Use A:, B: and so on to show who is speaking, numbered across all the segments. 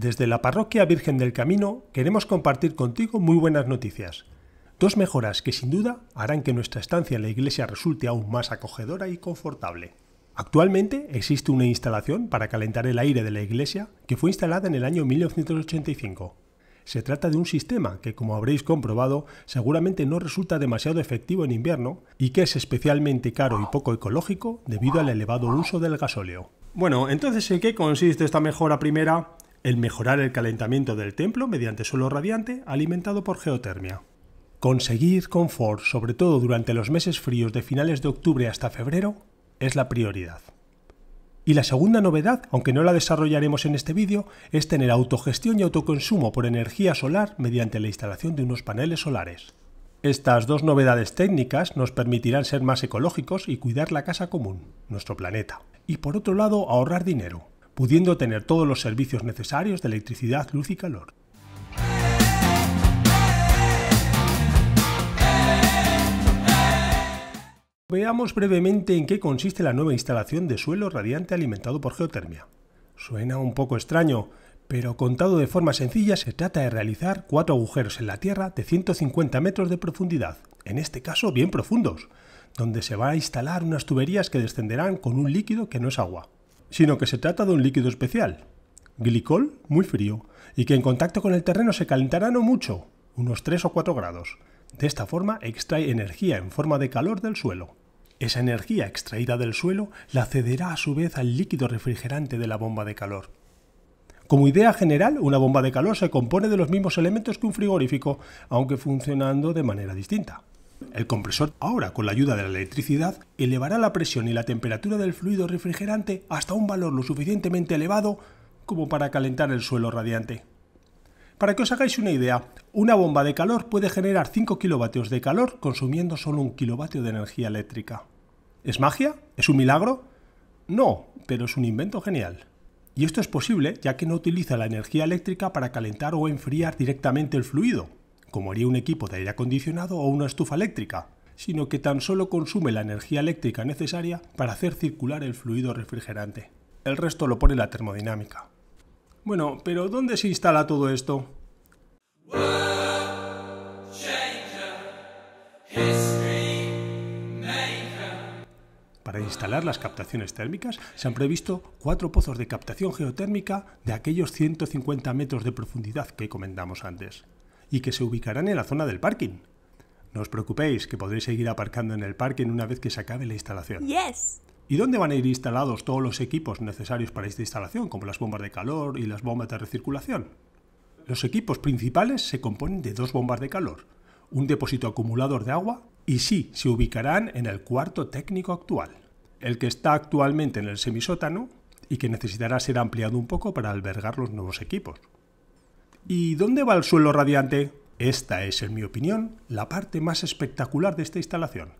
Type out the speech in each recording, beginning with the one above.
A: Desde la Parroquia Virgen del Camino queremos compartir contigo muy buenas noticias. Dos mejoras que sin duda harán que nuestra estancia en la iglesia resulte aún más acogedora y confortable. Actualmente existe una instalación para calentar el aire de la iglesia que fue instalada en el año 1985. Se trata de un sistema que, como habréis comprobado, seguramente no resulta demasiado efectivo en invierno y que es especialmente caro y poco ecológico debido al elevado uso del gasóleo. Bueno, entonces, ¿en qué consiste esta mejora primera? el mejorar el calentamiento del templo mediante suelo radiante alimentado por geotermia. Conseguir confort, sobre todo durante los meses fríos de finales de octubre hasta febrero, es la prioridad. Y la segunda novedad, aunque no la desarrollaremos en este vídeo, es tener autogestión y autoconsumo por energía solar mediante la instalación de unos paneles solares. Estas dos novedades técnicas nos permitirán ser más ecológicos y cuidar la casa común, nuestro planeta. Y por otro lado, ahorrar dinero pudiendo tener todos los servicios necesarios de electricidad, luz y calor. Veamos brevemente en qué consiste la nueva instalación de suelo radiante alimentado por geotermia. Suena un poco extraño, pero contado de forma sencilla se trata de realizar cuatro agujeros en la tierra de 150 metros de profundidad, en este caso bien profundos, donde se van a instalar unas tuberías que descenderán con un líquido que no es agua sino que se trata de un líquido especial, glicol muy frío, y que en contacto con el terreno se calentará no mucho, unos 3 o 4 grados. De esta forma extrae energía en forma de calor del suelo. Esa energía extraída del suelo la cederá a su vez al líquido refrigerante de la bomba de calor. Como idea general, una bomba de calor se compone de los mismos elementos que un frigorífico, aunque funcionando de manera distinta. El compresor, ahora con la ayuda de la electricidad, elevará la presión y la temperatura del fluido refrigerante hasta un valor lo suficientemente elevado como para calentar el suelo radiante. Para que os hagáis una idea, una bomba de calor puede generar 5 kilovatios de calor consumiendo solo un kilovatio de energía eléctrica. ¿Es magia? ¿Es un milagro? No, pero es un invento genial. Y esto es posible ya que no utiliza la energía eléctrica para calentar o enfriar directamente el fluido, como haría un equipo de aire acondicionado o una estufa eléctrica, sino que tan solo consume la energía eléctrica necesaria para hacer circular el fluido refrigerante. El resto lo pone la termodinámica. Bueno, pero ¿dónde se instala todo esto? Para instalar las captaciones térmicas se han previsto cuatro pozos de captación geotérmica de aquellos 150 metros de profundidad que comentamos antes y que se ubicarán en la zona del parking. No os preocupéis, que podréis seguir aparcando en el parking una vez que se acabe la instalación. Yes. ¿Y dónde van a ir instalados todos los equipos necesarios para esta instalación, como las bombas de calor y las bombas de recirculación? Los equipos principales se componen de dos bombas de calor, un depósito acumulador de agua y sí, se ubicarán en el cuarto técnico actual, el que está actualmente en el semisótano y que necesitará ser ampliado un poco para albergar los nuevos equipos. ¿Y dónde va el suelo radiante? Esta es, en mi opinión, la parte más espectacular de esta instalación,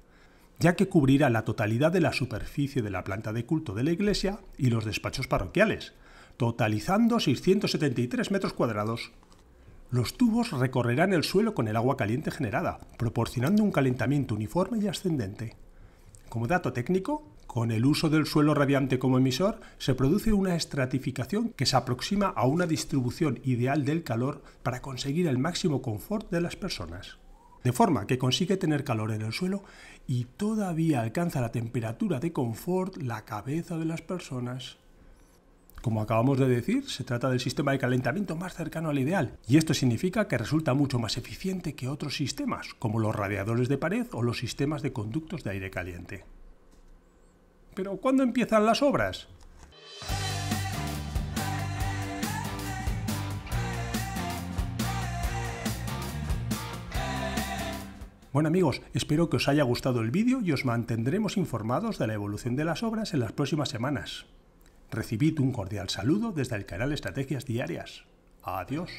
A: ya que cubrirá la totalidad de la superficie de la planta de culto de la iglesia y los despachos parroquiales, totalizando 673 metros cuadrados. Los tubos recorrerán el suelo con el agua caliente generada, proporcionando un calentamiento uniforme y ascendente. Como dato técnico, con el uso del suelo radiante como emisor, se produce una estratificación que se aproxima a una distribución ideal del calor para conseguir el máximo confort de las personas. De forma que consigue tener calor en el suelo y todavía alcanza la temperatura de confort la cabeza de las personas. Como acabamos de decir, se trata del sistema de calentamiento más cercano al ideal, y esto significa que resulta mucho más eficiente que otros sistemas, como los radiadores de pared o los sistemas de conductos de aire caliente pero ¿cuándo empiezan las obras? Bueno amigos, espero que os haya gustado el vídeo y os mantendremos informados de la evolución de las obras en las próximas semanas. Recibid un cordial saludo desde el canal Estrategias Diarias. Adiós.